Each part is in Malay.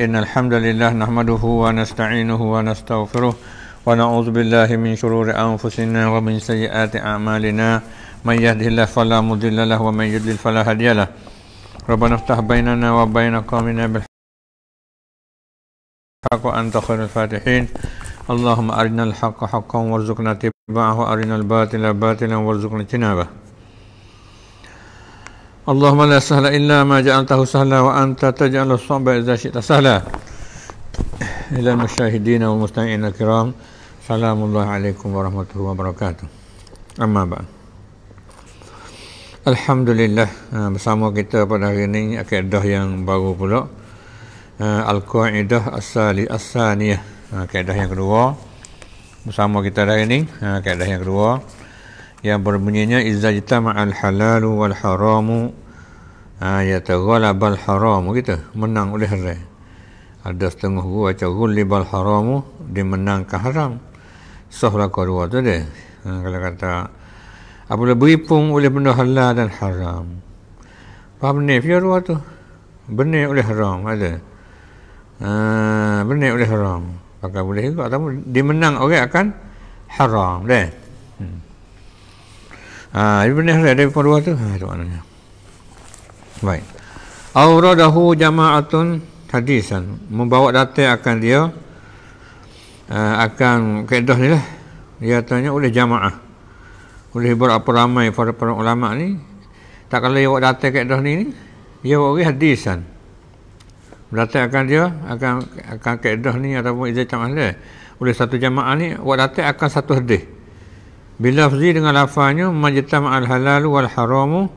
إن الحمد لله نحمده ونستعينه ونستغفره ونعوذ بالله من شرور أنفسنا ومن سيئات أعمالنا من يهده الله فلا مضل له ومن يضلل فلا هادي له ربنا افتح بيننا وبين قومنا بالحق وأنت خير الفاتحين اللهم أرنا الحق حقا وارزقنا اتباعه وأرنا الباطل باطلا وارزقنا اجتنابه Allahumma la sahla illa ma ja'altahu sahla wa anta taj'alu as-sabra idza syi'ta sahla. Ila al-mushahidin wal mustami'in al-kiram. Assalamualaikum alaikum wa barakatuh. Amma ba'd. Alhamdulillah eh, bersama kita pada hari ini akidah yang baru pula. Eh, Al-qaidah as-sali as-saniyah. Eh, akidah yang kedua. Bersama kita hari ini akidah yang kedua yang berbunyinya izajta ma'al halalu wal haramu ayata ha, ghalabal haramu gitu menang oleh haram ada setengah guru baca ghalibal haramu dimenangkan haram sahra lah kedua tu dia ha, kalau kata apabila beripung oleh benda halal dan haram faham ni fiyah dua tu benih oleh haram ada ha, benih oleh haram pakai boleh juga tapi dimenang orang akan haram deh hmm. Ah, ini Hazm ada perlu tu. Ha itu maknanya. Baik. Auradahu jama'atun hadisan. Membawa data akan dia uh, akan kaedah ni lah. Dia tanya oleh jama'ah. Oleh berapa ramai para, para ulama ni tak kalau dia buat data kaedah ni dia buat oleh hadisan. Data akan dia akan akan kaedah ni ataupun izah jama'ah dia. Oleh satu jama'ah ni buat data akan satu hadis. Bilafzi dengan lafanya Majtama al-halal wal-haramu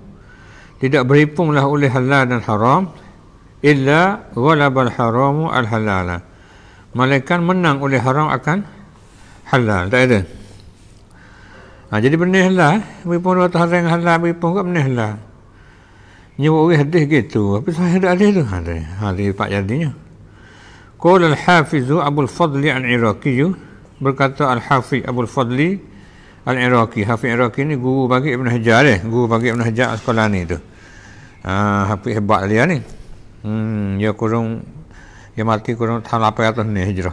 Tidak berhipunglah oleh halal dan haram Illa Ghalab al-haramu al-halal Malaikat menang oleh haram akan Halal, tak ada ha, Jadi benih lah Berhipun dua tahun yang halal Berhipun juga benih lah Nyewa orang hadis gitu Tapi saya tak ada tu Hadis ha, ha pak jadinya Qul al-hafizu abul fadli an-iraqiyu Berkata al-hafiz abul fadli Al-Iraqi. Hafiz Iraqi ni guru bagi Ibn Hajar dia. Eh. Guru bagi Ibn Hajar sekolah ni tu. Ha, Hafiz hebat dia ni. Hmm, dia kurung, dia mati kurung tahun 800 ni hijrah.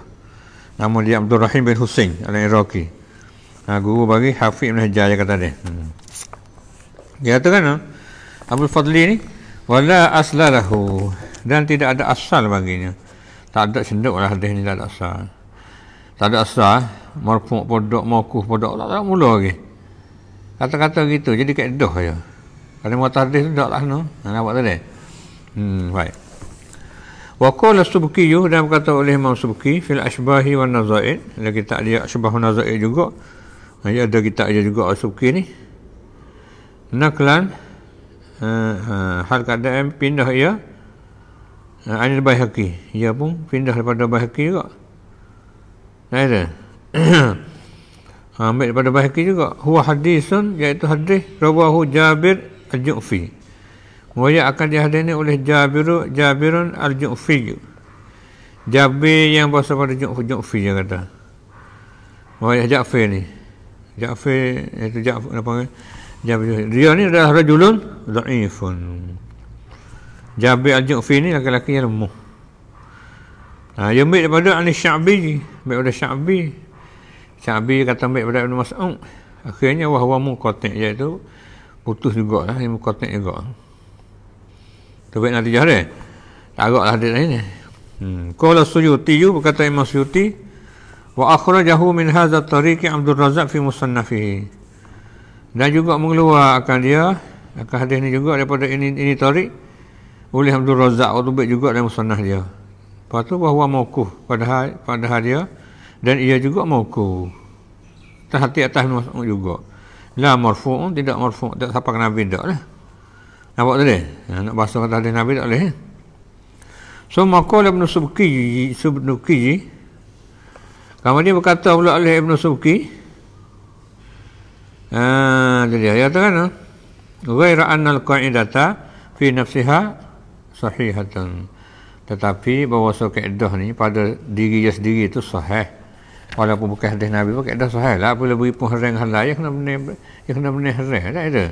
Nama dia Abdul Rahim bin Hussein Al-Iraqi. Ha, guru bagi Hafiz Ibn Hajar dia kata dia. Hmm. Dia kata kan, Abu Fadli ni, Wala asla lahu. Dan tidak ada asal baginya. Tak ada senduk lah hadis ni, tak ada asal. Tak ada asal eh. Marfuk podok, mokuh podok. Tak tahu mula lagi. Kata-kata gitu. Jadi kat doh je. Kalimah tadis tu tak lah no. Nampak tadi? Hmm, baik. Wa qala subki yu dan berkata oleh Imam Subki fil asbahi wan nazaid lagi tak dia asbah wan nazaid juga ha, ya, ada ada kita aja juga subki ni naklan uh, uh, hal pindah ya. uh, anil baihaqi ia pun pindah daripada baihaqi juga Nah itu. Ha, ambil daripada Bahaki juga. Huwa hadisun iaitu hadis rawahu Jabir al-Ju'fi. Muaya akan dihadir ini oleh Jabiru, Jabirun al-Ju'fi. Jabir yang berasal pada Ju'fi, Ju'fi yang kata. Muaya Ja'fir ni. Ja'fir iaitu Ja'fir apa panggil. Jabir. Dia ni adalah rajulun da'ifun. Jabir al-Ju'fi ni laki lelaki yang lemuh. Ha, dia ambil daripada Ali Syabi. Ambil daripada Syabi. Syabi kata ambil daripada Ibn Mas'ud. Akhirnya wahwamu kotek je tu. Putus juga lah. ini kotek juga. Tu baik nanti jahat eh. Tak agak lah dia ni. Hmm. Kuala suyuti you berkata Imam suyuti. Wa akhrajahu min haza tariqi Abdul Razak fi musannafihi. Dan juga mengeluarkan dia. Akan hadis ni juga daripada ini, ini tarik. Oleh Abdul Razak. Waktu baik juga dalam musannaf dia. Lepas tu bahawa mauku pada hari, pada hari dia dan ia juga mauku. Terhati atas masuk juga. La marfu'un tidak marfu' tak siapa kena bin dak lah. Nampak tadi? Ya, ha, nak bahasa kata hadis Nabi tak boleh. Eh? So maqul Ibn Subki Subnuki kamu dia berkata pula oleh Ibn Subki Ah, ha, jadi dia kata kan Ghaira anna al-qa'idata Fi nafsiha Sahihatan tetapi bahawa so kaedah ni pada diri dia sendiri tu sahih. Walaupun bukan hadis Nabi pun kaedah sahih lah. Apa beri pun harang hal lah. Ya kena benih, ya kena Ada, Tak ada.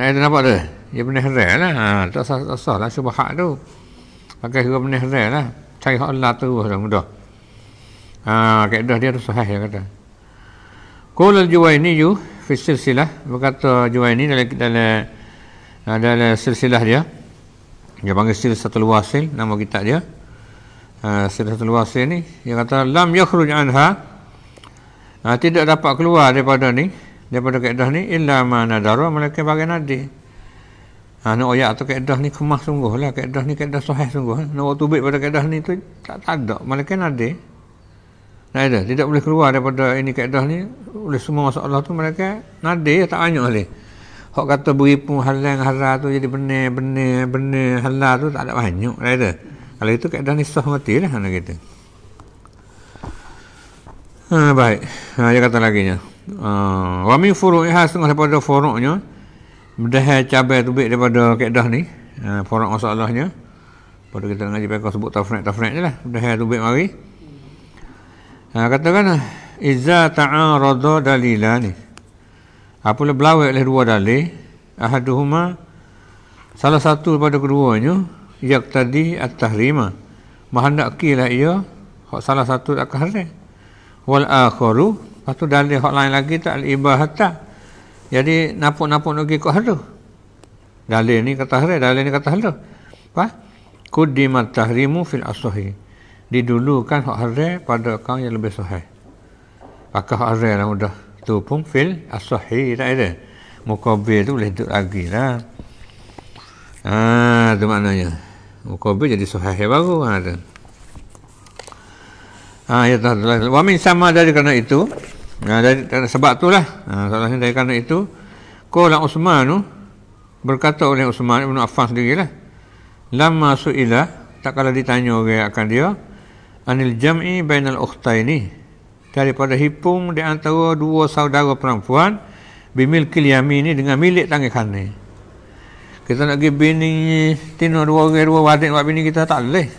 Tak ada nampak tu. Ya benih harang lah. Ha, tak sah, tak sah lah. Cuba hak tu. Pakai kira benih harang lah. Cari hak Allah tu lah mudah. Ha, kaedah dia tu sahih dia kata. Kul al-juwaini ju. Fisil silah. Berkata juwaini dalam, dalam, ha, dalam silsilah Dia dia panggil sir satu sil nama kitab dia uh, ah, sir satu sil ni dia kata lam yakhruj anha uh, tidak dapat keluar daripada ni daripada kaedah ni illa ma nadara mereka bagi nadi ha, ah, nak oyak atau kaedah ni kemah sungguh lah kaedah ni kaedah sahih sungguh nak waktu baik pada kaedah ni tu tak, tak ada mereka nadi tak ada tidak boleh keluar daripada ini kaedah ni oleh semua masalah tu mereka nadi tak banyak boleh Hak kata beri pun halang hara tu jadi benar benar benar hala tu tak ada banyak lah itu. Kalau itu keadaan ni sah mati lah anak kita. Ha, baik. Ha, dia kata lagi nya. Ha, wa min furu'i has tengah daripada furu'nya. Bedah cabai tu baik daripada keadaan ni. Ha, furu' masalahnya. Pada kita ngaji pakai sebut tafnet tafnet jelah. Bedah tu baik mari. Ha, katakan izza ta'arada dalilan ni. Apabila ha, berlawat oleh dua dalih Ahaduhuma Salah satu daripada keduanya Yak tadi at-tahrimah Mahandaki lah ia Hak salah satu tak kahri Wal akharu Lepas tu dalih hak lain lagi tak Al-ibah Jadi napuk-napuk lagi kok hadu Dalih ni kata hari Dalih ni kata hadu Apa? Kudimat tahrimu fil asuhi Didulukan hak hari pada kau yang lebih suhai Pakai hak hari lah mudah tu pun fil asahi tak ada mukabil tu boleh duduk lagi lah ha, tu maknanya mukabil jadi sahih baru ha, tu ha, ya tak tu wa Wamin sama dari kerana itu ha, dari, sebab tu lah ha, soalnya dari kerana itu kolak Usman tu berkata oleh Usman Ibn Affan sendiri lah lama su'ilah tak kalah ditanya orang akan dia anil jam'i bainal ukhtaini ini daripada hipung di antara dua saudara perempuan bimil kiliami ni dengan milik tangan kane kita nak pergi bini tino dua orang dua wadik buat bini kita tak boleh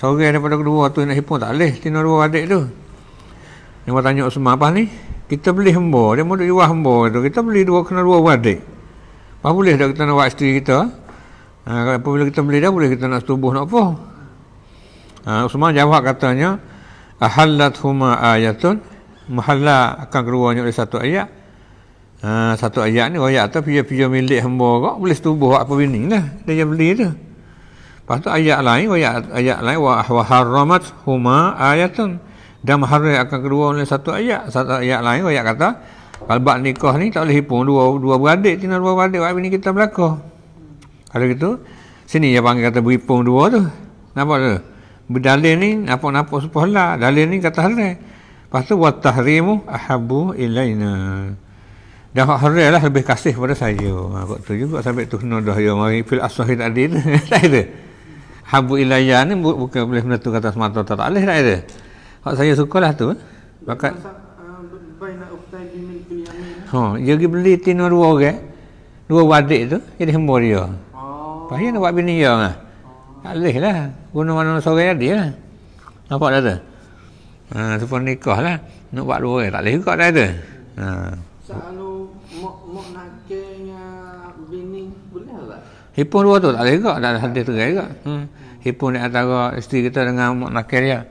seorang daripada kedua tu nak hipung tak boleh tino dua wadik tu ni mau tanya semua apa ni kita beli hamba dia mau jual hamba tu kita beli dua kena dua wadik apa boleh dah kita nak buat isteri kita ha, kalau apabila kita beli dah boleh kita nak setubuh nak apa ha, Usman jawab katanya ahallat huma ayatun mahalla akan keluarnya oleh satu ayat ha, satu ayat ni ayat tu pia pia milik hamba kok boleh tubuh apa bini lah dia yang beli tu lepas tu ayat lain ayat, ayat lain wa ahwaharramat huma ayatun dan mahalla akan keluar oleh satu ayat satu ayat lain ayat kata kalau bak nikah ni tak boleh hipung dua dua beradik tinggal dua beradik wak bini kita belakang kalau gitu sini dia panggil kata berhipung dua tu nampak tu Dalil ni nampak-nampak sepuh lah. Dalil ni kata haram. Lepas tu, وَتَحْرِمُ ahabu ilaina. dah hak haram lah lebih kasih pada saya. Kau ha, tu juga sampai tu kena dah. Ya, mari fil asuhi tak ada. Tak ada. Habu ilaya ni bukan boleh menentu kata semata tak tak boleh. Tak ada. Hak saya suka lah tu. Eh. Bakat. Eh, eh. Ha, dia pergi beli tino dua orang. Dua wadik tu. Jadi hembur dia. Oh. Pahaya nak buat bini dia. Ha. Tak boleh lah guna mana seorang jadi lah nampak tak tu ha, tu pun nikah lah nak buat dua tak boleh ikut dah tu ha. selalu mak mak nak bini boleh lah Hipun dua tu tak boleh ikut, tak ada hadis terakhir ikut. Hmm. Hipun di antara isteri kita dengan mak nakir dia.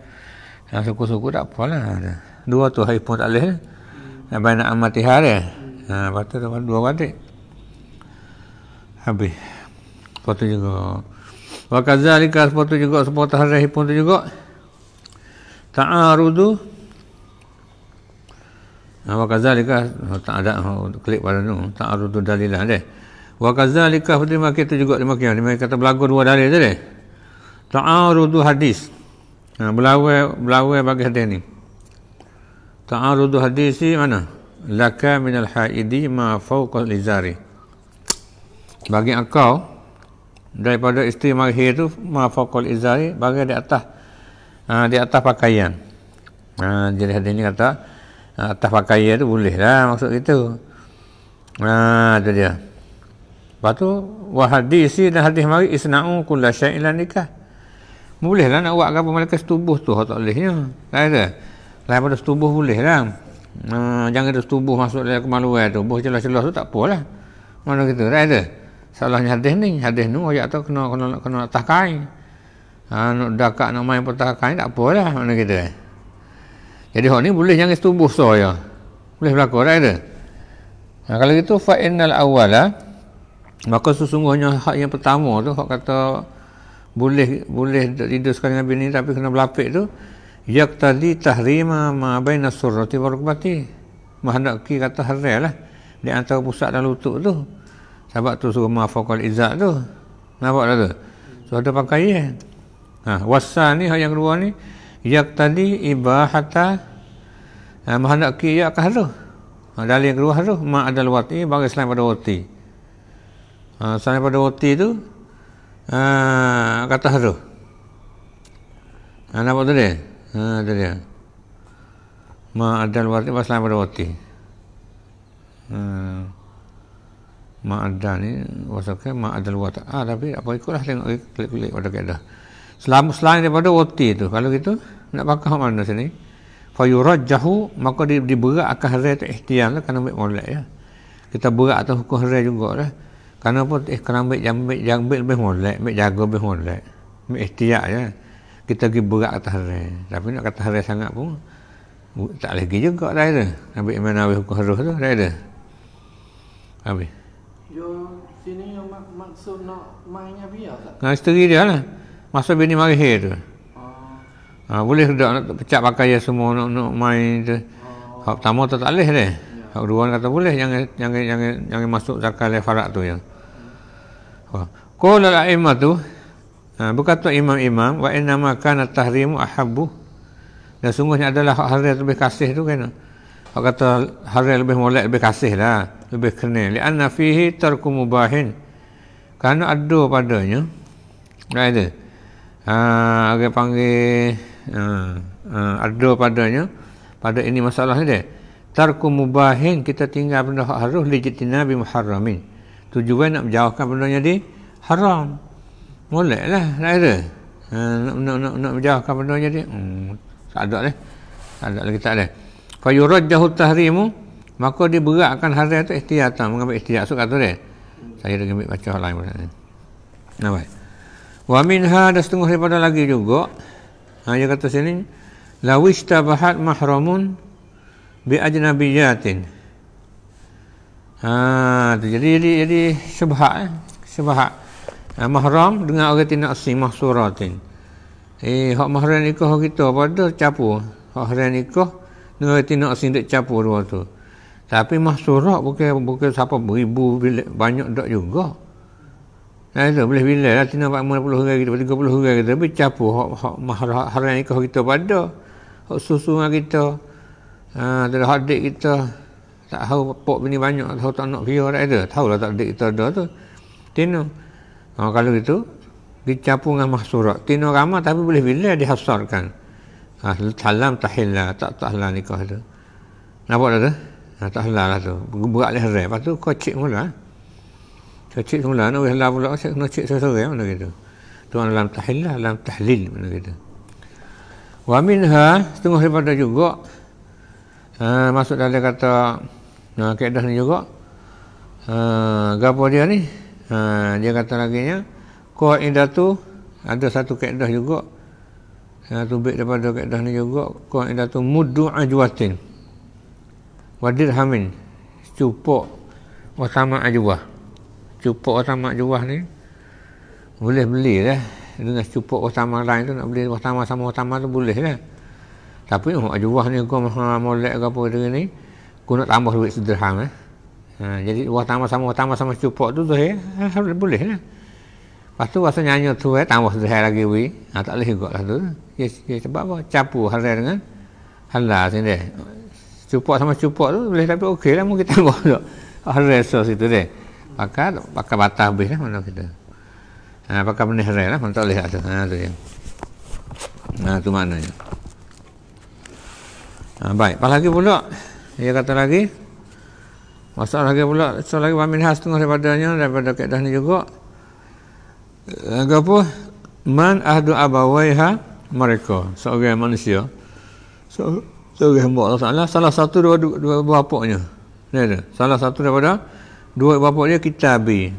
Yang ha, suku-suku tak apa lah. Dua tu hipun tak boleh. Hmm. Ha, Abang nak amati hari. Hmm. Ha, tu dua batik. Habis. Lepas tu juga Wa kadzalika sepatu juga sepatu tahrih pun tu juga. Ta'arudu Nah, ha, wa kadzalika ha, tak ada ha, klik pada tu. Ta'arudu dalilah deh. Wa kadzalika fi makkah tu juga di makkah. Di kata berlaku dua dalil tu deh. Ta'arudu hadis. Nah, belawe belawe bagi hadis ni. Ta'arudu hadis mana? Laka min al-haidi ma fawqa al Bagi engkau daripada isteri marhi tu mafaqul izari bagai di atas uh, di atas pakaian uh, jadi hadis ni kata ha, atas pakaian tu boleh lah maksud itu nah tu dia lepas tu wahadisi dan hadis mari isna'u kulla syai'il nikah boleh lah nak buat ke apa mereka setubuh tu tak bolehnya tak ada lain pada setubuh boleh lah uh, jangan ada setubuh masuk dalam kemaluan tu buah celah-celah tu tak apalah mana kita tak ada salahnya hadis ni hadis ni ayat tu kena kena kena, kena atas kain ha, nak dakak nak main pun atas kain tak apa mana kita jadi hak ni boleh jangan setubuh so ya boleh berlaku tak ada ha, kalau gitu fa'innal awala maka sesungguhnya hak yang pertama tu hak kata boleh boleh tidur sekali Nabi ni tapi kena berlapik tu yak tadi tahrima ma baina surrati wa rukbati mahnaki kata haral lah di antara pusat dan lutut tu sahabat tu suruh mafakul izak tu nampak tak tu so ada pakai ya? ha, wasa ni hak yang kedua ni yak tadi ibahata ha, mahanak ki yak kah tu ha, dalil yang kedua tu ma adal wati bagi selain pada wati ha, selain pada wati tu ha, kata tu ha, nampak tu dia ha, tu dia ma adal wati bagi selain pada wati ha ma'adal ni wasak ma'adal wa ta'a ah, tapi apa ikutlah tengok klik-klik pada kaedah selama selain daripada wati tu kalau gitu nak pakai mana sini fa jahu maka di, diberat akan hazai tu ihtiyan lah kerana ambil molek ya kita berat atas hukum hazai juga lah kerana apa eh, kerana ambil yang jambik lebih molek ambil jaga lebih molek ambil ihtiyak ya kita pergi berat atas hazai tapi nak kata hazai sangat pun tak lagi juga dah ada ambil iman awi hukum hazai tu dah ada habis Yo sini maksud nak mainnya biar tak? Dengan isteri dia lah. Maksud bini marihir tu. Oh. Ha, boleh sudah nak pecah pakai ya semua nak, nak main tu. Oh. Hak pertama tu tak boleh dia. Ya. Hak kedua kata boleh. yang yang yang yang masuk zakat leh farak tu yang. Hmm. Oh. Kau imam tu. Ha, berkata imam-imam. Wa inna makana tahrimu ahabu. Dan sungguhnya adalah hak hari yang lebih kasih tu kena. Kan? Orang kata hal lebih molek, lebih kasih lah. Lebih kena. Lianna fihi tarku mubahin. Kerana ada padanya. Tak ada. Ha, orang panggil ha, ha, ada padanya. Pada ini masalah ni dia. Tarku kita tinggal benda hak haruh lejitina bimuharramin. Tujuan nak menjauhkan benda yang di haram. Molek lah. Tak ada. Ha, nak, nak, nak, nak menjauhkan benda yang di. Hmm, tak ada lah. Tak ada lagi tak ada. Lah. Fayurad jahut tahrimu Maka dia beratkan hari itu ikhtiar tu Mengambil ikhtiar So kata dia Saya dah ambil baca lain Nampak Wa minha ada setengah daripada lagi juga ha, Dia kata sini Lawishta bahat mahramun Bi ajnabi ajnabiyatin Haa Jadi jadi, jadi sebahak eh. Syubhak ha, Mahram dengan orang tindak si mahsuratin Eh, hak mahram nikah kita pada capu. Hak mahram nikah Nanti tina sindik capur ruang tu. Tapi mah surah bukan bukan siapa beribu bilik banyak dak juga. Nah itu boleh bila lah tina 40 orang kita 30 orang kita tapi capur hak hak mahar haran ikah kita pada. Hak susu kita. Ah ha, dah hadik kita tak tahu pok bini banyak tahu tak nak pia dak ada. Tahu lah tak dik kita ada tu. Tina. Ha, kalau gitu dicapung dengan mahsurat. Tina ramah tapi boleh bila dihasarkan. Ha, salam tahil lah, tak tak halal nikah tu. Nampak tak tu? Ha, tak halal lah tu. Berat leher. Lepas tu kau cek mula. Ha? Kau cek mula, nak halal pula, No cik cek sesuai, mana gitu. Tu orang dalam lah. dalam tahlil, mana gitu. Wa minha, setengah daripada juga, ha, masuk dalam dia kata, ha, keadaan ni juga, ha, gapa dia ni, ha, dia kata lagi ni, kau indah tu, ada satu keadaan juga, Ha, tubik daripada kaedah ni juga kau kaedah tu mudu ajwatin wadir hamin cupok utama ajwah cupok utama ajwah ni boleh beli lah dengan cupok utama lain tu nak beli utama sama utama tu boleh lah tapi oh, ajwah ni kau maha molek ke apa dia ni kau nak tambah duit sederhana ha, jadi utama sama utama sama cupok tu tu eh? harus boleh lah Lepas tu waktu nyanyi tu eh tambah sedih lagi wei. Ha tak leh juga lah tu. Ya ya sebab apa? Capu hari dengan hala sini deh. Cupok sama cupok tu boleh tapi okey lah mungkin tambah tak. Hari so situ deh. Pakar pakar batas habis lah mana kita. Ha pakar benih hari lah mentok leh lah tu. Ha tu yang. Ha tu maknanya. Ha baik, pas lagi pula? Dia kata lagi. Masalah lagi pula, so lagi wamin khas tengah daripadanya, daripada keadaan ni juga. Lagu apa? Man ahdu abawaiha mereka. Seorang manusia. So, seorang hamba Allah Ta'ala. Salah satu daripada dua, dua, dua bapaknya. Ini ada. Salah satu daripada dua bapak dia kitabi.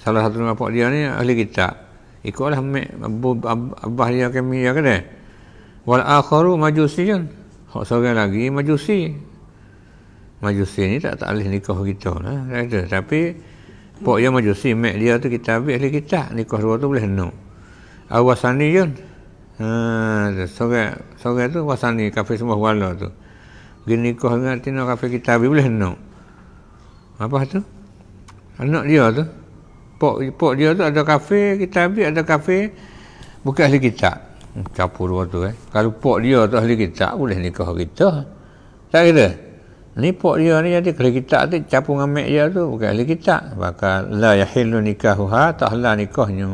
Salah satu bapak dia ni ahli kitab. Ikutlah mek, abu, abah dia kami dia kata. Wal akharu majusi kan. Hak seorang lagi majusi. Majusi ni tak tak boleh nikah kita lah. Ada. Tapi... Tapi Pok yang majusi mak dia tu kita ambil ahli kita nikah dua tu boleh no. Awasani yun. Ha, tu, sore sore tu wasani kafe semua wala tu. Gini nikah dengan tino kafe kita ambil boleh no. Apa tu? Anak dia tu. Pok pok dia tu ada kafe kita ambil ada kafe bukan ahli kita. Hmm, Capur waktu. eh. Kalau pok dia tu ahli kita boleh nikah kita. Tak kira. Lipok dia ni jadi kalau kita tu capung dengan mak dia tu bukan ahli kita. Bakal la yahillu nikahu ha tahla nikahnya.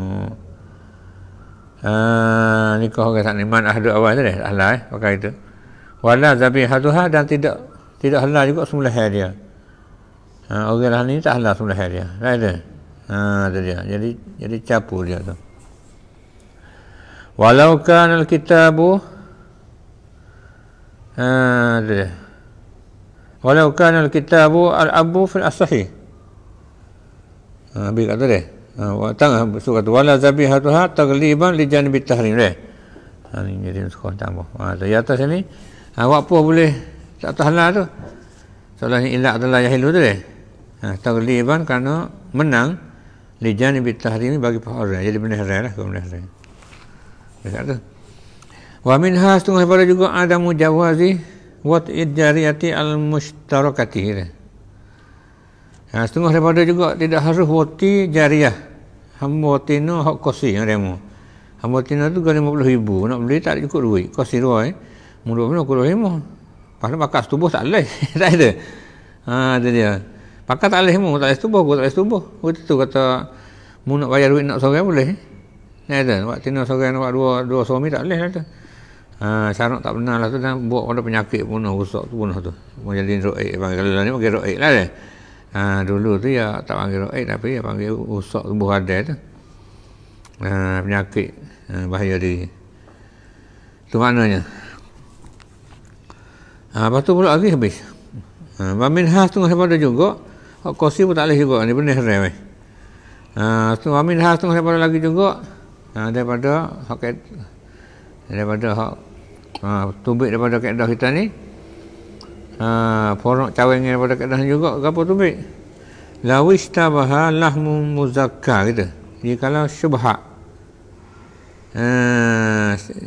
Ah nikah ke sana iman ahdu awal tu dah ahla eh pakai itu. Wala zabihatu ha dan tidak tidak halal juga semula hari dia. Ha orang lah ni tak halal semula hari dia. Tak ada. Ha tu dia. Jadi jadi capur dia tu. Walau kan alkitabu Ha ah, tu dia. Walau kana al-kitabu al-abu fil as-sahih. Ah, ha, kata dia. Ha, ah, wa tang ah, su kata wala zabihatu ha tagliban li janbi tahrim eh. dia. Ha ni jadi sekolah tambah. Ha di atas sini, awak pun boleh tak tahan lah tu. Salah ni ilat adalah yahilu tu dia. Ha tagliban kerana menang li janbi tahrim bagi pahala. Jadi benar haram lah, benar haram. Dekat tu. Wa minha setengah pada juga ada mujawazi Wat idjariyati al-mushtarakati. Ha, setengah daripada juga tidak harus wati jariah. Hamba wati hak kosih yang remo. Hamba wati no tu kan lima Nak beli tak cukup duit. kosih dua eh. Mudah pun aku dah Pasal pakar setubuh tak boleh. tak ada. Ha, itu dia. Pakar tak boleh remo. Tak boleh setubuh. tak boleh setubuh. Itu tu kata. Mu nak bayar duit nak sorang boleh. Tak ada. Wati no sorang nak dua, dua suami tak boleh. Lah tak Ha, sarung tak pernah lah tu dan buat pada penyakit pun rosak tu pun tu mau menjadi roek panggil kalau ni panggil roek lah deh. Ha, dulu tu ya tak panggil roek tapi ya panggil rosak tubuh ada tu ha, penyakit ha, bahaya di tu maknanya ha, lepas tu pula lagi habis ha, bamin khas tu masih pada juga kosi pun tak boleh juga ni benih rem eh. ha, tu bamin khas tu masih pada lagi juga ha, daripada sakit daripada hak ha, tumbik daripada kaedah kita ni ha, porok cawengnya daripada kaedah juga apa tubik? lawis tabaha lahmu muzakka gitu. jika kalau syubhat ha,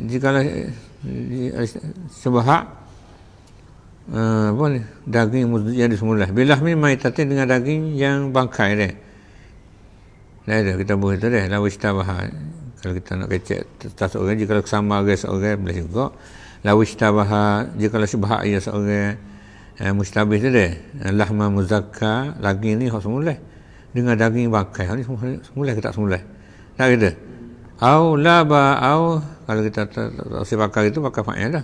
jika kalau eh, syubhat Uh, ha, apa ni? daging yang disemula bilah mi mai tatin dengan daging yang bangkai dia lain dah kita buat tu lawis lawa kalau kita nak kecek tak seorang jika kalau sama orang seorang boleh juga lawishtabaha dia kalau syubhat ia seorang eh, mustabih tu deh lahma muzakka lagi ni hak semula dengan daging bakai ni semula ke tak semula tak kata au laba au kalau kita tak usah bakar itu bakar fa'il lah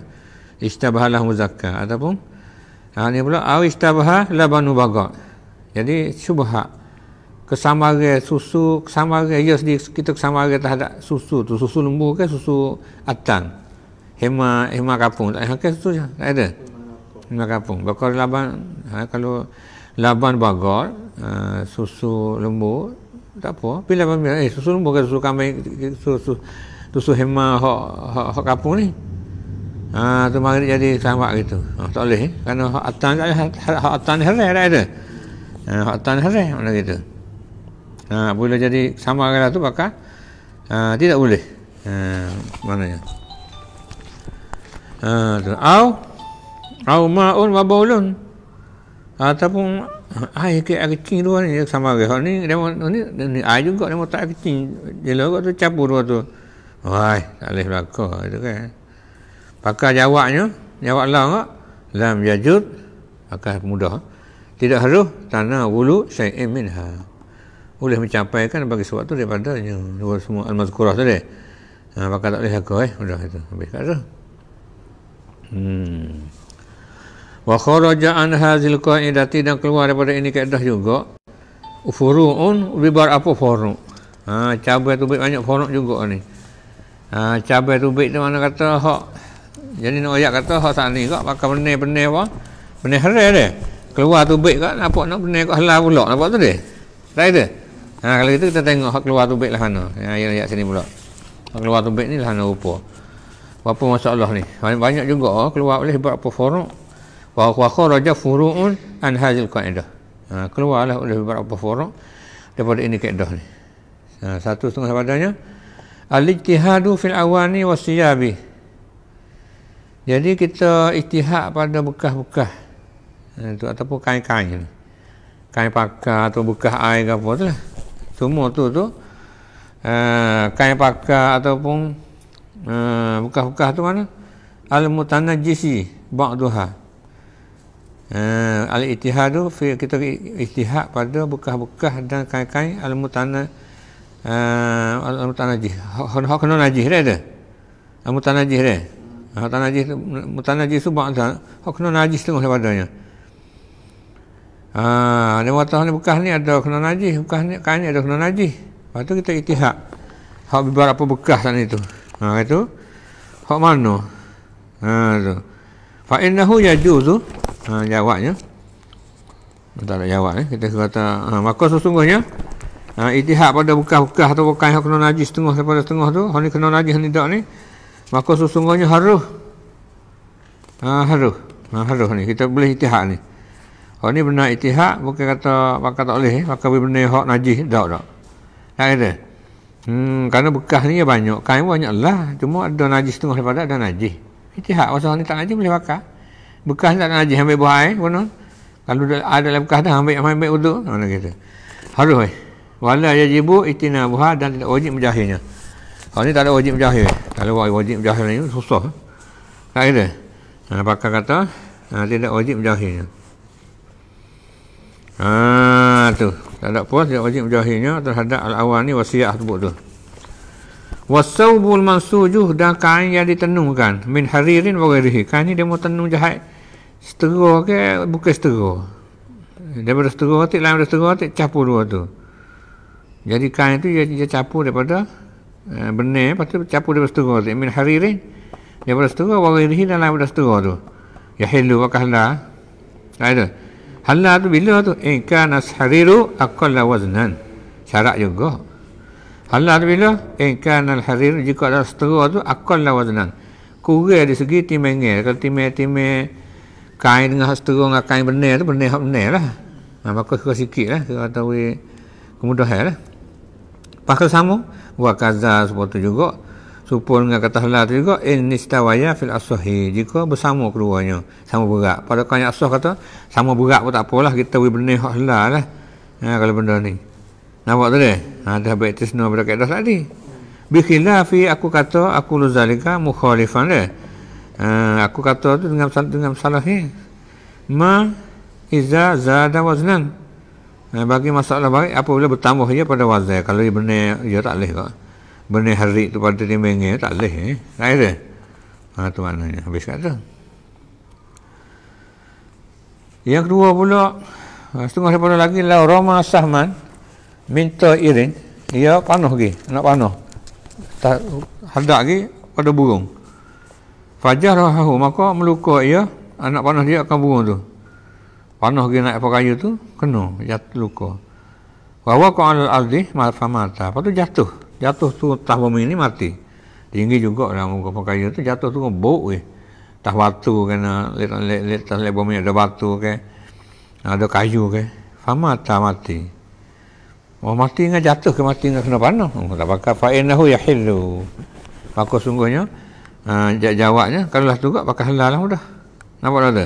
istabah lah muzakka ataupun ha, ni pula au ishtabaha labanu baga jadi syubhat kesamaran susu kesamaran ia ya, sendiri kita kesamaran terhadap susu tu susu lembu ke susu atang hema hema kapung tak hakis tu je tak ada hema kapung bakar laban ha, kalau laban bagor uh, susu lembu tak apa pilih laban eh susu lembu ke susu kambing susu susu hema hok hok, hok kapung ni ha, tu mari jadi sama gitu oh, tak boleh eh. kerana hok atan ha, hok atan hera tak ada hok atan hera mana gitu ha, boleh jadi sama gitu lah bakar uh, tidak boleh uh, mana ya Ha, au au maun mabulun ha, ataupun ai ke air kecil tu ni sama ke ni dia ni ni ai juga dia tak air kecil dia lorok tu capur tu tu wai tak boleh berlaku itu kan Pakai jawabnya jawab lah kak lam yajud akan mudah tidak harus tanah wulu syai'in minha boleh mencapaikan bagi sesuatu daripada yang semua al-mazkurah tadi ha, pakar tak boleh berlaku eh mudah itu habis kat tu Hmm. Wa kharaja an hadhil qaidati dan keluar daripada ini kaedah juga. Furu'un bi bar apa furu'? Ha cabai tubik banyak furu' juga ni. Ha cabai tubik tu mana kata hak jadi nak ayat kata hak sana juga pakai benih-benih apa? Benih hara dia. Keluar tubik kat nampak nak benih kat helah pula nampak tu dia. Tak ada. Ha kalau itu kita tengok hak keluar tubik lah sana. Ha, ya ayat sini pula. Hak keluar tubik ni lah sana rupa apa masalah ni banyak, banyak juga oh, keluar oleh beberapa forum wa kharaja furu'un an hadhil qaidah ha, keluarlah oleh beberapa forum daripada ini kaedah ni ha, satu setengah padanya al fil awani wasiyabi. jadi kita ijtihad pada bekas-bekas itu ha, ataupun kain-kain ni kain pakar atau bekas air ke apa tu lah semua tu tu uh, kain pakar ataupun Uh, ah, bekah-bekah tu mana? Al-Mutanajisi Ba'duha uh, ah, Al-Ijtihad tu kita ijtihad pada bekah-bekah dan kain-kain Al-Mutana uh, ah, Al-Mutanajis Hak kena najis dia ada Al-Mutanajis dia Al-Mutanajis tu Mutanajis tu Ba'duha Hak kena najis tu daripadanya Ah, dia kata ni bekah ni ada kena najis, bekah ni kain ni ada kena najis. Lepas tu kita ijtihad. Hak berapa bekah tadi tu? Ha itu, hak mana? Ha tu. Fa innahu yajuzu. Ha jawabnya. Tak nak jawab eh. Kita kata ha, maka sesungguhnya ha, itihad pada buka buka atau bukan hak kena najis setengah daripada setengah tu. Hak ni kena najis ni tak ni. Maka sesungguhnya harus ha, harus. Ha, harus ni. Kita boleh itihad ni. Hak ni benar itihad bukan kata maka tak boleh. Maka boleh benar hak najis. Tak tak. Tak Ha, kata. Hmm, kerana bekas ni banyak. Kain pun banyak lah. Cuma ada najis setengah daripada ada najis. Itu hak. Masa orang ni tak najis boleh bakar. Bekas tak najis. Ambil buah air. Mana? Kalau ada, ada bekas dah. Ambil, ambil, ambil uduk. Mana kita? Harus. Eh. Walau ia jibu, itina buha dan tidak wajib menjahirnya. Kalau ni tak ada wajib menjahir. Kalau wajib menjahir ni susah. Tak kira. Nah, bakar kata, nah, ha, tidak wajib menjahirnya. Ah tu tak puas tidak wajib menjahinya terhadap al-awal ni wasiat sebut tu. Wasawbul mansujuh dan kain yang ditenungkan min haririn wa ghairihi. Kain ni dia mau tenung jahat setera ke bukan setera. Daripada setera tu lain daripada setera tu capur dua tu. Jadi kain tu dia, dia capu daripada eh, benar lepas tu capur daripada setera tu min haririn daripada setera wa ghairihi dan lain daripada setera tu. Ya hilu wa kahla. Tak ada. Halal tu bila tu? Inka eh, nashariru akalla waznan. Syarat juga. Halal tu bila? Inka eh, nashariru jika ada setera tu akal waznan. Kurai di segi timengnya, Kalau timeng-timeng kain dengan setera dengan kain benih tu benih hak benih lah. Nah, ha, maka kira sikit lah. Kira tahu eh, kemudahan lah. Pakai sama. kaza seperti juga supun dengan kata helah tu juga in eh, istawaya fil asahi jika bersama keduanya sama berat pada kan yang kata sama berat pun tak apalah kita we benih hak helah lah ha, kalau benda ni nampak tu deh ha dah baik tisna pada kaedah tadi bi khilafi aku kata aku luzalika mukhalifan deh ha, aku kata tu dengan salah dengan salah ni ma iza zada waznan ha, bagi masalah baik apabila bertambah dia pada wazan kalau dia benih dia tak leh kok benda hari tu pada dia mengeh tak boleh eh. Tak ada. Ha tu maknanya habis kat tu. Yang kedua pula ha, setengah daripada lagi lah Roma Sahman minta Irin ia panuh lagi nak panuh tak hadap lagi pada burung Fajar rahahu maka meluka ia anak panah dia akan burung tu panah dia naik pakaian tu kena jatuh luka wawa ku'al al-ardih ma'al famata patu jatuh jatuh tu tah bumi ni mati tinggi juga dalam muka pakaian tu jatuh tu buk weh tah batu kena ah, let let tah le bumi ada batu ke ah, ada kayu ke faham tak mati oh mati dengan jatuh ke mati dengan kena panah oh, tak pakai fa'inahu yahillu maka sungguhnya uh, ah, jawabnya kalau lah tu juga pakai halal lah mudah nampak tak ada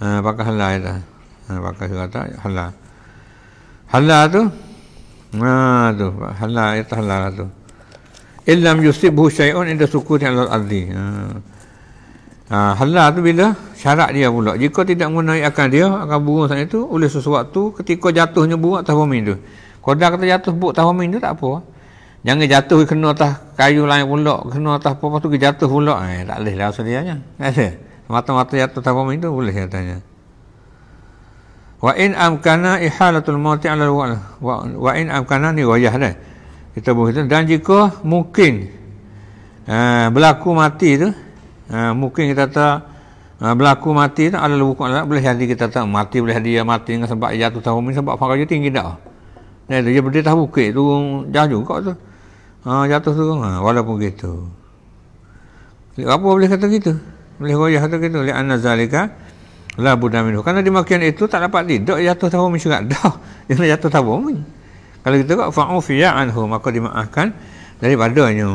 uh, pakai halal ya, dah. Uh, pakai halal halal tu Nah tu hala itu halal lah tu. Illam yusibhu syai'un inda sukuti alal ardi. Ha. ha. hala tu bila syarat dia pula. Jika tidak mengenai akan dia akan burung saat itu oleh sesuatu ketika jatuhnya buah atas bumi tu. Kodak kata jatuh buah atas bumi tu tak apa. Jangan jatuh kena atas kayu lain pula, kena atas apa-apa tu jatuh pula. Eh, tak boleh lah sedianya. Kata. Mata-mata jatuh atas bumi tu boleh katanya. Ya, Wa in amkana ihalatul mauti ala wa wa in amkana ni wayah dah. Kita buat dan jika mungkin uh, berlaku mati tu uh, mungkin kita tak uh, berlaku mati tu ala wuku boleh jadi kita tak mati boleh dia mati dengan sebab jatuh tahu min sebab fakal tinggi dah. Nah dia berdiri tahu bukit tu jauh juga tu. Ha, uh, jatuh tu ha, ah, walaupun gitu. Apa boleh kata gitu? Boleh goyah kata gitu. Lihat anna zalika. Uh, la budda minhu kerana demikian itu tak dapat tidak jatuh min syurga dah yang jatuh min. kalau kita kata fa'ufiya anhu maka dimaafkan daripadanya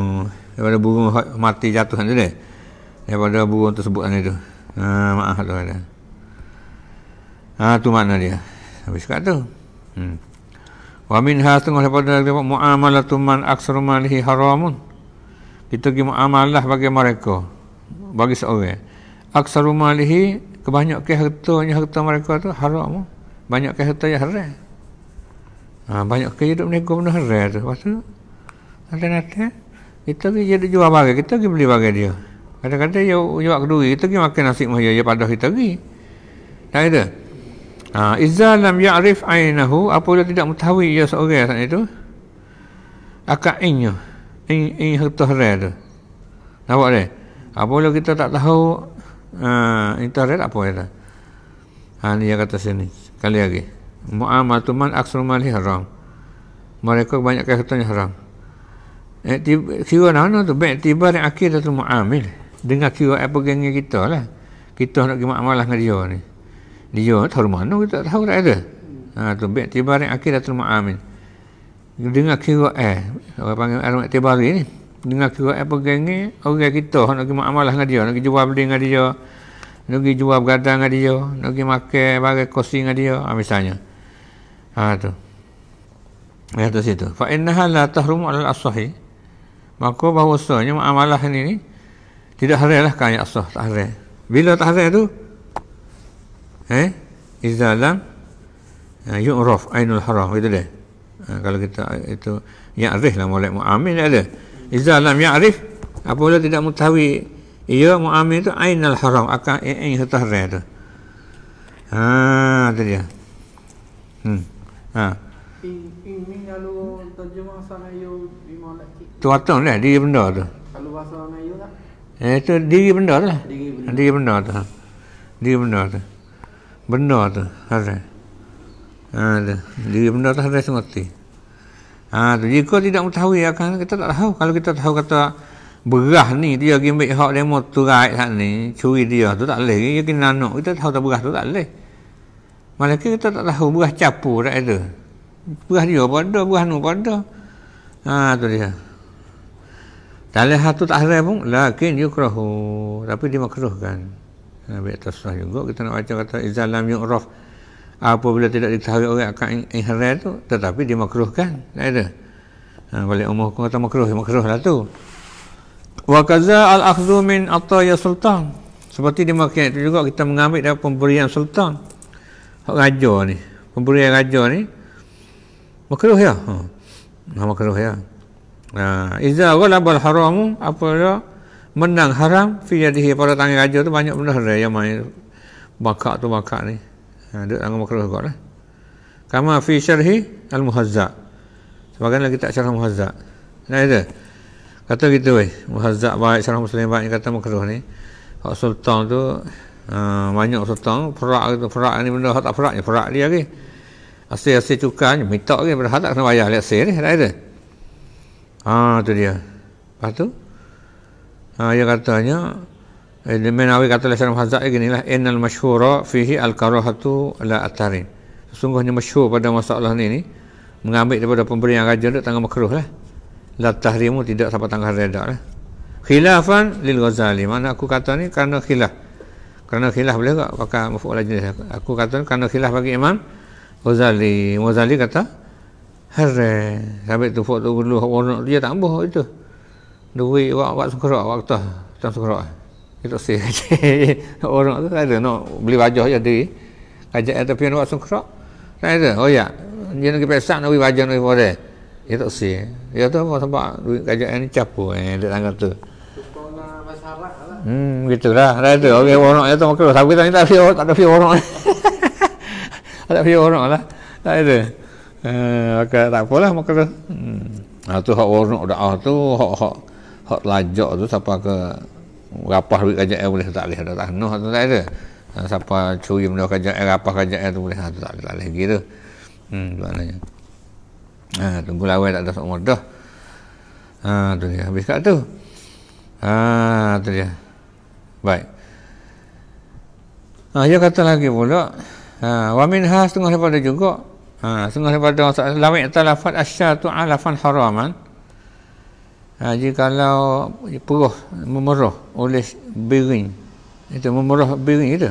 daripada burung mati jatuh tu deh daripada burung tersebut kan itu ha, maaf tu ada ha, tu mana dia habis kat tu hmm. wa minha tengah daripada dapat muamalah tu man aksaru malihi haramun kita pergi amalah bagi mereka bagi seorang aksaru malihi kebanyakan hartanya harta mereka tu haram banyak ke harta yang haram ha, banyak ke hidup mereka pun haram tu lepas tu nanti-nanti kita pergi jadi jual barang kita pergi beli barang dia kadang-kadang dia jual kedua kita pergi makan nasi mahaya dia padah kita pergi tak kata ha, Iza lam ya'rif aynahu apa dia tidak mengetahui dia seorang saat itu akak inyo in, in harta haram tu nampak dia ha, apa kita tak tahu Ah, itu ada apa ada? Ha, ini ah, yang kata sini. Kali lagi. Mu'amatu man aksur mali haram. Mereka banyak kata haram. Eh, tiba, kira mana tu? Baik, tiba yang akhir tu mu'amil. Dengar kira apa geng kita lah. Kita nak gimak malah dengan dia ni. Dia tahu mana kita tak tahu tak ada. Ha, tu baik, tiba yang akhir tu mu'amil. Dengar kira eh. Orang panggil alamak tiba ni dengan kira apa geng ni orang kita nak pergi muamalah dengan dia nak pergi jual beli dengan dia nak pergi jual gadang dengan dia nak pergi makan bagi kosi dengan dia ha, misalnya ha tu ya tu situ fa innaha la tahrumu al ashahi maka bahawasanya muamalah ni ni tidak haramlah kan ya asah tak haram bila tak haram tu eh izalam eh, yu'raf ainul haram itu dia ha, kalau kita itu ya'rif lah mulai mu'amil ada ya, Iza lam ya'rif Apabila tidak mengetahui Ia mu'amil itu Ainal haram Akan ia'in eh, eh, serta harai itu Haa Itu dia Hmm Haa Tu atam lah Diri benda tu Kalau bahasa Melayu lah Eh tu diri benda tu lah Diri benda tu Diri benda tu Benda tu Harai Haa Diri benda tu harai semua tu Ha, jika tidak mengetahui akan ya, kita tak tahu. Kalau kita tahu kata berah ni dia pergi ambil hak demo tu right sat ni, curi dia tu tak leh. Dia kena anak kita tahu tak berah tu tak leh. Malaki kita tak tahu berah capu tak ada. Berah dia pada, berah nu pada. Ha tu dia. Dalam hal tu tak ada pun, lakin yukrahu. Tapi dimakruhkan. Ha, ambil atas juga kita nak baca kata izalam yukrahu apabila tidak diketahui oleh akan ihram tu tetapi dimakruhkan tak ada ha, balik umur aku kata makruh ya, makruh lah tu wa kaza al akhdhu min ataya sultan seperti di makian itu juga kita mengambil dari pemberian sultan raja ni pemberian raja ni makruh ya ha, ha makruh ya ha iza ghalabal haram apa dia menang haram fi yadihi pada tangan raja tu banyak benda yang main bakak tu bakak ni Ha, dia tanggung makruh juga lah. Kama fi syarhi al-muhazzak. Sebagainya kita tak syarah muhazzak. Nah itu. Kata gitu weh. Muhazzak baik, syarah muslim baik. Kata makruh ni. Pak Sultan tu. Uh, banyak Sultan. Perak gitu. Perak ni benda. Hak tak perak ni. Perak dia lagi. Asyik-asyik cukai. Minta lagi. Benda tak kena bayar. Lihat ni. Nah itu. Ha, tu dia. Lepas tu. Ha, dia katanya. Menawi kata lah Syarif Hazak gini lah Innal masyhura fihi al-karahatu la atarin Sungguhnya masyhur pada masalah ni ni Mengambil daripada pemberi yang raja duduk tangan makruh lah La tahrimu tidak sampai tangan redak lah Khilafan lil ghazali Mana aku kata ni kerana khilaf Kerana khilaf boleh tak pakai mufuk lajin Aku kata ni kerana khilaf bagi imam Ghazali Ghazali kata Harre Sampai tu fok tu dulu Dia tak ambuh itu Duit wak-wak sukarak waktu Tak sukarak kita sih orang tu ada no beli baju aja di kajak ada pihon waktu kerok ada oh ya jangan kita pesan nabi baju nabi boleh kita sih ya tu apa sempat duit kajak ini capu eh di tangga tu lah. hmm gitulah ada okay orang itu mau kerok tapi tapi tak ada pihon orang ada pihon orang lah tak ada eh maka tak apalah maka hmm ha tu hak warna doa ah, tu hak hak hak lajak tu siapa ke rapah duit kerajaan boleh tak boleh tak tahu noh tak ada ha, siapa curi benda kerajaan eh, rapah kerajaan tu boleh ha, tak tak boleh kira hmm maknanya ha tunggu lawa tak ada semua dah ha tu dia habis kat tu ha tu dia baik ha dia kata lagi pula ha wa min has tengah daripada juga ha tengah daripada lawa talafat tu, alafan haraman Ha, kalau puruh, memeruh oleh biring. Itu memeruh biring itu.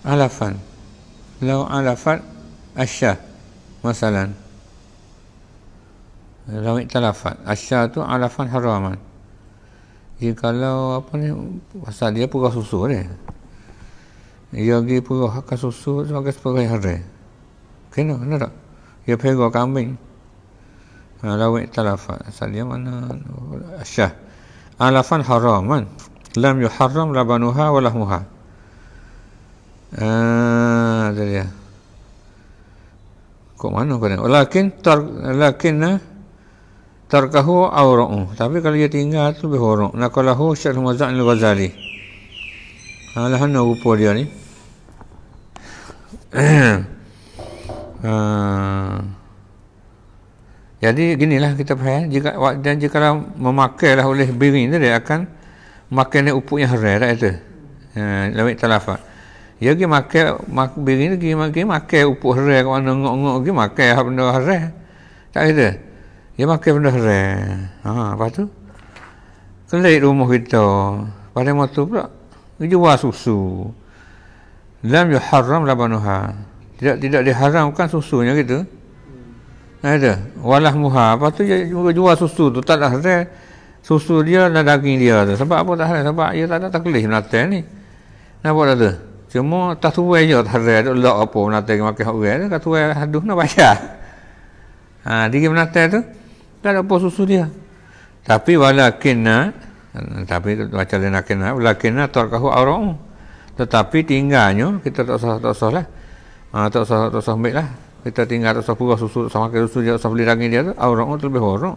Alafan. Lau alafan asyah. Masalan. Lau iktalafat. Asyah itu alafan haraman. kalau apa ni, pasal dia puruh susu ni. Dia pergi puruh hakka susu sebagai sepuluh hari. Kena, kena tak? Dia pegang kambing. لو ائتلف سليم أنها الشاه علفا حراما لم يحرم لبنها ولحمها ah dia kok mana kau lakin tar, lakin tarkahu awra'u tapi kalau dia tinggal tu lebih horok nakalahu syekh mazan al-ghazali alahan nak rupa dia ni ah Jadi ginilah kita faham jika dan jika lah memakailah oleh biring tu dia akan makan ni upuk yang harai lah itu. Ha lawik talafa. Ya gi makan mak biring gi makan makan upuk harai kat mana ngok-ngok gi makan apa benda harai. Tak ada. Ya makan benda harai. Ha apa tu? Kelai rumah kita. Pada waktu pula dia susu. Lam haram labanuha. Tidak tidak diharamkan susunya gitu. Nah ada walah muha apa tu dia jual susu tu tak lah saya susu dia dan daging dia tu sebab apa tak ada sebab dia tak ada tak boleh ni nampak tak tu cuma tak suai je tak ada ada lak apa menata yang makan orang tu kat suai haduh nak bayar ha, dia menata tu tak ada apa susu dia tapi walakin tapi macam dia nak kena walakin nak tak kahu orang tetapi tinggalnya kita tak usah tak usah lah ha, tak usah tak usah ambil lah kita tinggal atas pura susu sama ke susu dia sama lirangi dia tu aurang tu lebih horong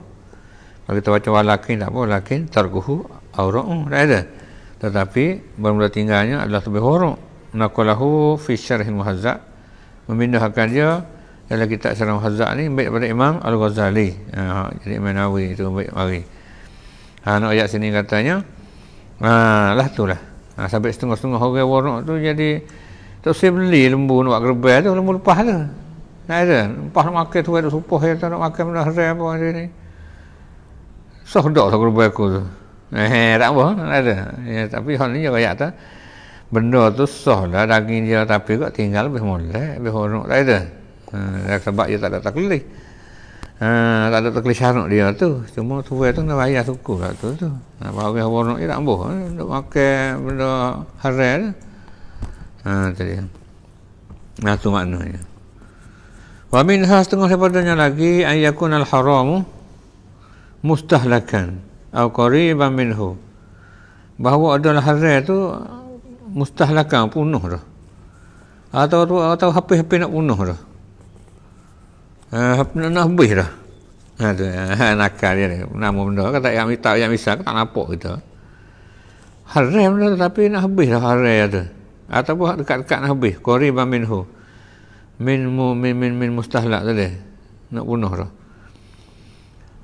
kalau kita baca walakin tak apa walakin targuhu aurang dah ada tetapi bermula tinggalnya adalah lebih horong nakolahu fi syarh muhazzab memindahkan dia dalam kitab syarah muhazzab ni baik daripada imam al-ghazali ha, jadi imam nawi itu baik mari ha, nak ayat sini katanya ha, lah tu lah ha, sampai setengah-setengah orang warna tu jadi tak usah beli lembu nak buat gerbel tu lembu lepas tu ada. Lepas nak makan tu, ada supah ya, nak makan benda haram apa macam ni. so dok tak kerubah aku tu. Eh, tak apa. Ada. Ya, tapi hal ni je kaya tak. Benda tu sah lah daging dia. Tapi kot tinggal lebih mulai. Lebih hormat. Tak ada. Ha, sebab dia tak ada taklih. Ha, tak ada tak taklih syarat dia tu. Cuma tu tu nak bayar suku lah tu. tu. Ha, Bahawa dia hormat dia tak boh. Nak makan benda haram tu. Ha, tadi. Nah, tu maknanya. Wa minha setengah daripadanya lagi ayakun al-haramu mustahlakan atau qariban minhu. Bahawa adalah haram tu mustahlakan punuh dah. Atau atau, atau hape-hape nak punuh dah. Eh uh, nak habis dah. Ada ha, uh, ha, nakal dia ni. Nama benda kata yang minta yang misal tak nampak kita. Haram dah tapi nak habis dah haram dia tu. Atau dekat-dekat nak habis qariban minhu min mu min min min mustahlak tadi nak bunuh dah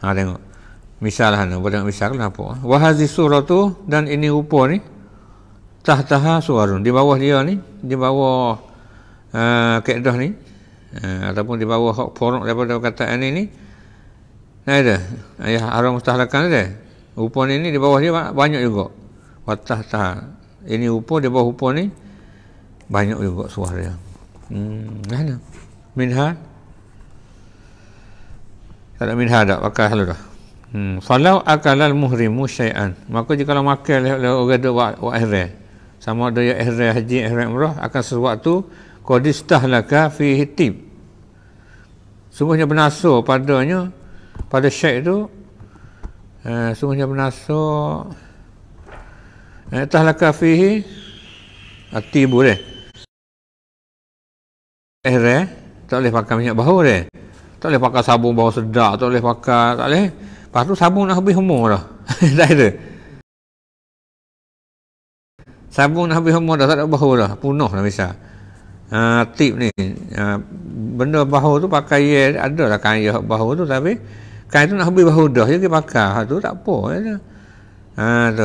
ha tengok Misalnya, lah boleh misal lah apa wahazi surah tu dan ini rupa ni tahtaha suarun di bawah dia ni di bawah uh, keedah ni uh, ataupun di bawah hak porok daripada kata ini ni nah ada ayah haram mustahlakan tadi rupa ni ni di bawah dia banyak juga wa tahtaha ini rupa di bawah rupa ni banyak juga suara dia Hmm, mana minha Kalau ada minha tak pakai halu dah hmm falau akala al muhrimu syai'an maka jika kalau makan oleh le- orang dia buat buat ihram sama ada yang ihram haji ihram umrah akan sesuatu qadistahlaka fi hitib semuanya bernasu padanya pada syekh tu eh, semuanya bernasu eh, tahlaka fihi atibu dia Eh tak boleh pakai minyak bau re. Tak boleh pakai sabun bau sedap, tak boleh pakai, tak boleh. Lepas tu sabun nak habis umur dah. tak ada. Sabun nak habis umur dah, tak ada bau dah. Punuh lah misal. Uh, ha, tip ni, uh, benda bau tu pakai ye, ada lah kain ye bau tu tapi kain tu nak habis bau dah je dia pakai. Ha, tu tak apa. Ya. Ha, tu,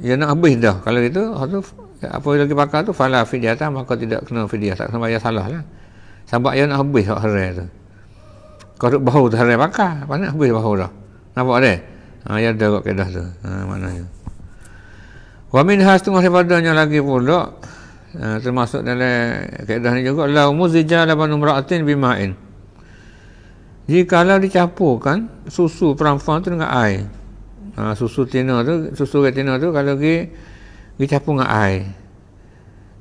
ya nak habis dah. Kalau itu, tu, apa yang lagi pakai tu, falah tak maka tidak kena fidyah. Tak kena bayar salah lah. Sabak ayah nak habis hak haram tu. Kalau duk bahu tu haram bakar. Mana habis bahu dah. Nampak ah, ya, dia? Ha, ya ada kat kedah tu. Ha, maknanya. Wa min has tengah daripadanya lagi pula. Ah, ha, termasuk dalam kaedah ni juga. La zija la banu mra'atin bima'in. Jikalau dicampurkan susu perempuan tu dengan air. Ha, susu tina tu, susu retina tu kalau pergi dicampur dengan air.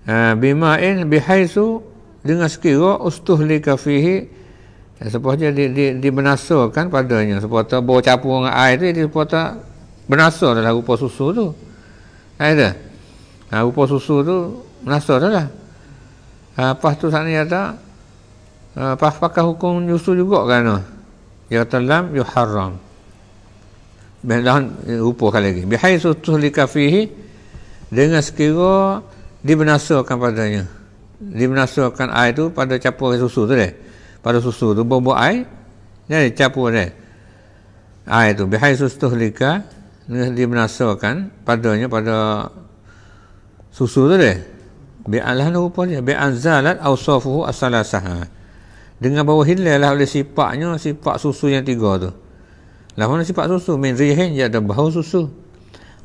Ha, bima'in bihaisu dengan sekira ustuh li kafihi ya, sepatutnya di, di, di menasurkan padanya sepatutnya bawa capung dengan air tu dia sepatutnya menasur dalam rupa susu tu air ha, tu ha, rupa susu tu menasur tu lah ha, lepas tu sana dia tak ha, pakai hukum nyusu juga kan tu dia ya kata lam ya haram Bihan ya, rupa kali lagi. Bihan sutuh li kafihi dengan sekiranya dibenasakan padanya dia menasukkan air tu pada capur susu tu deh. Pada susu tu bubuh air. Jadi capur deh. Air tu bihai susu lika dia menasukkan padanya pada susu tu deh. Bi alah rupa dia bi anzalat awsafuhu asalasah. Ha. Dengan bawa hilal lah oleh sifatnya sifat susu yang tiga tu. Lah mana sifat susu min rihin ya ada bau susu.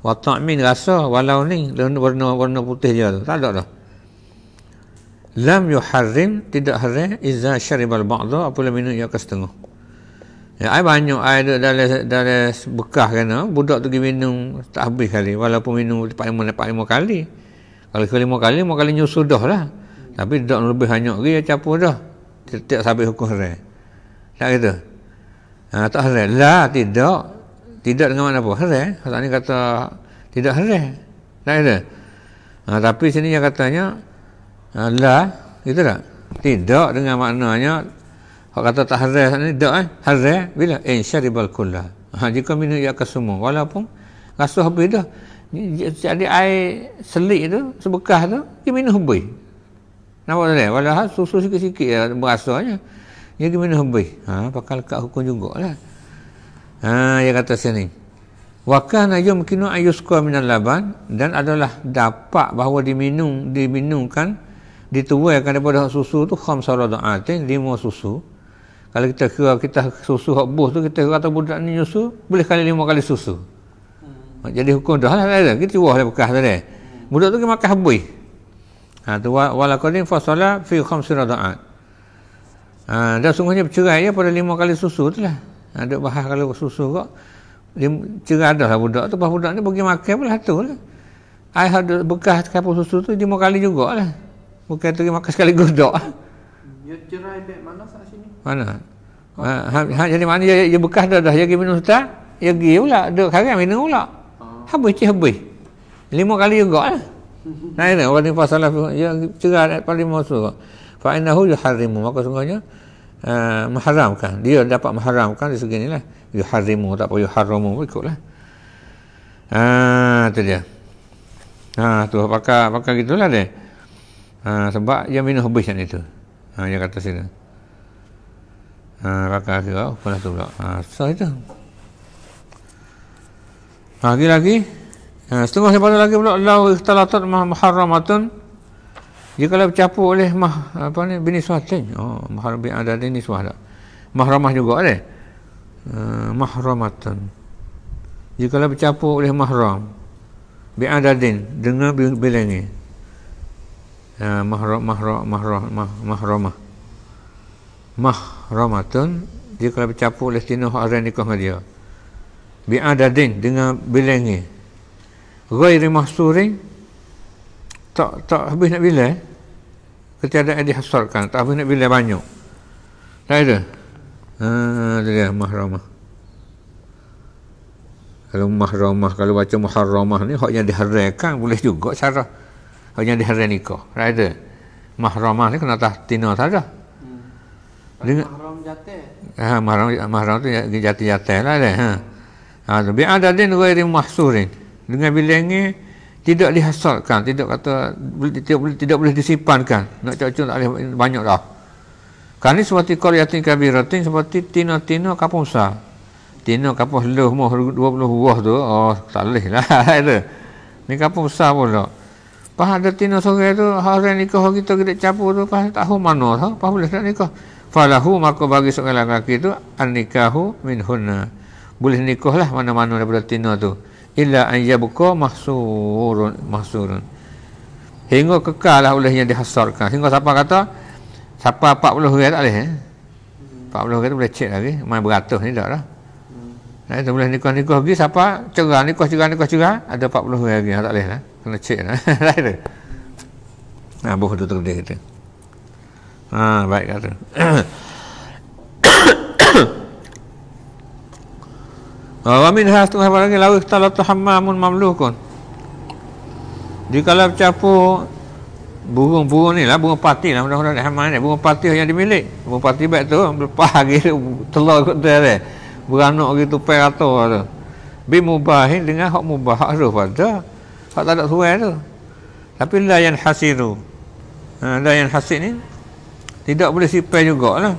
Wa ta'min rasa walau ni warna warna putih je tu. Tak ada dah lam yuharrim tidak haram iza syaribal ba'dha apabila minum yang ke setengah ya ai banyak ai duk dalam dalam bekah kena ha? budak tu pergi minum tak habis kali walaupun minum tepat lima tepat lima kali kalau kali lima kali lima kali nyus sudah lah tapi tidak lebih banyak lagi ya capur dah tidak sampai hukum haram tak gitu ha, tak haram lah tidak tidak dengan mana apa haram kata ni kata tidak haram tak gitu ha, tapi sini yang katanya Allah, gitu tak? Tidak dengan maknanya Kau kata tak haram sana, tidak eh Haram, bila? In eh, syaribal kulla ha, Jika minum ia akan semua Walaupun rasa habis dah Jadi air selik tu, sebekah tu Dia minum habis Nampak tak? Walaupun susu sikit-sikit ya, berasanya Dia pergi minum habis ha, Pakal kat hukum jugalah ha, Dia kata sini Wakan ayu mungkinu ayu skor minal laban dan adalah dapat bahawa diminum diminumkan dituai daripada hak susu tu kham saradatin eh, lima susu kalau kita kira kita susu hak bos tu kita kata budak ni susu boleh kali lima kali susu hmm. jadi hukum dah lah kita tuah lah bekas tadi hmm. budak tu kita makan habis ha, tu walakadin fasalah fi kham saradat ha, dah sungguhnya bercerai ya pada lima kali susu tu lah ha, duk bahas kalau susu kok cerai dah lah budak tu pas budak ni pergi makan pun lah tu lah air bekas kapur susu tu lima kali jugalah hmm. Bukan tu makan sekali godok. Dia cerai baik mana sana sini? Mana? Ha, ha, ha, jadi mana dia, dia bekas dah dah dia pergi minum ustaz? Dia pergi pula, duduk karang minum pula. Ah. Habis cik habis. Lima kali juga lah. Nah ini orang ni pasal lah. Dia cerai ayat paling masuk. Fa'innahu yuharrimu. Maka sungguhnya uh, eh, mahramkan. Dia dapat mahramkan di segini lah. Yuharrimu. Tak apa yuharramu. Ikut lah. Ha, tu dia. Ha, tu pakar, pakar gitulah deh. Ha, sebab dia minum habis yang itu. Ha, dia kata sini. Ha, raka kira, pula tu pula. Ha, so itu. Ha, lagi-lagi. Ha, setengah sepatutnya lagi pula. Lalu ikhtalatat maharramatun. Dia kalau bercapu oleh mah, apa ni, bini suatin. Oh, maharram bin ada ni suah tak. Mahramah juga ada. Ha, uh, mahramatun. Jika bercapu oleh mahram. Bi'adadin. Dengan bilengi mahram eh, mahram mahram mahramah mahramatun dia kalau bercampur oleh tinuh orang nikah dengan dia bi'adadin dengan bilangi ghairi mahsurin tak tak habis nak bila ketiadaan yang dihasarkan tak habis nak bila banyak tak ada ha, dia mahramah kalau mahramah kalau baca muharramah ni hak yang diharamkan boleh juga cara hanya di hari nikah. Right ada Mahramah ni kena tah tina saja. Hmm. Dengan mahram jatah. Ha, mahram mahram tu ya, jatah-jatah lah ada. Ha. Ha, bi ada din ghairi mahsurin. Dengan bilang ni tidak dihasilkan, tidak kata tidak boleh tidak boleh disimpankan. Nak cucuk tak boleh banyak dah. Kan seperti qaryatin kabiratin seperti tina-tina kampung besar. Tina kampung leluh 20 buah tu, oh tak boleh lah. Ni kampung pun pula. Pas ada tina sore tu, hari nikah lagi tu kita capur tu, pas tahu mana tu, pas boleh nak nikah. Falahu maka bagi seorang lelaki tu, an-nikahu min hunna. Boleh nikah lah mana-mana daripada tina tu. Illa an yabuka mahsurun. mahsurun. Hingga kekal lah olehnya dihasarkan. Hingga siapa kata, siapa 40 hari tak boleh eh? 40 hari tu boleh cek lagi, main beratus ni tak lah. Nah, tak boleh nikah-nikah pergi siapa? Cerah nikah, cerah nikah, cerah. Ada 40 hari lagi. Ha, tak boleh lah. Kena cek lah. Lain tu. Nah, ha, buah tu terbeda kita. Ha, baik kata. Wa min has tu apa lagi lawi kita lata hamamun mamlukun. Di kalau capu burung-burung ni lah burung pati lah mudah-mudahan hamam ni burung pati yang dimiliki. Burung pati baik tu lepas lagi telur kot dia beranak gitu perato lah tu bi mubah dengan hak mubah hak tu pada hak tak ada suai tu tapi la yang hasil tu ha, yang hasil ni tidak boleh sipai juga lah